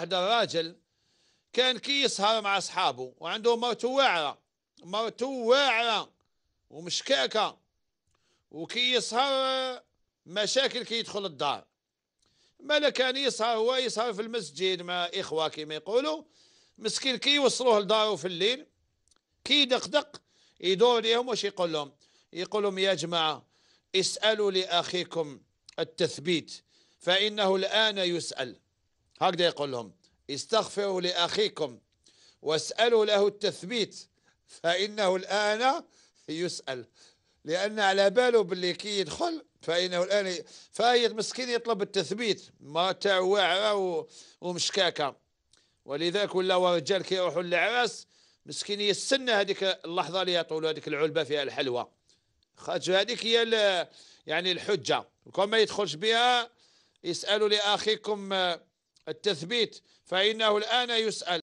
هذا الراجل كان كي يسهر مع أصحابه وعنده مرته واعرة مرته واعرة ومشكاكة وكي يسهر مشاكل كي يدخل الدار مالا كان يسهر هو يسهر في المسجد مع إخوة كما يقولوا مسكين كي يوصلوه لدارو في الليل كي يدقدق يدور ليهم واش يقول لهم يقول لهم يا جماعة اسألوا لأخيكم التثبيت فإنه الآن يسأل هكذا يقول لهم استغفروا لأخيكم واسألوا له التثبيت فإنه الآن يسأل لأن على باله باللي كي يدخل فإنه الآن فهي مسكين يطلب التثبيت ما تاع واعرة ومشكاكة ولذلك ولا ورجال يروحوا للعراس مسكين يستنى هذيك اللحظة اللي يطولوا هذيك العلبة فيها الحلوى خاطر هذيك هي يعني الحجة وكون ما يدخلش بها يسألوا لأخيكم التثبيت فإنه الآن يسأل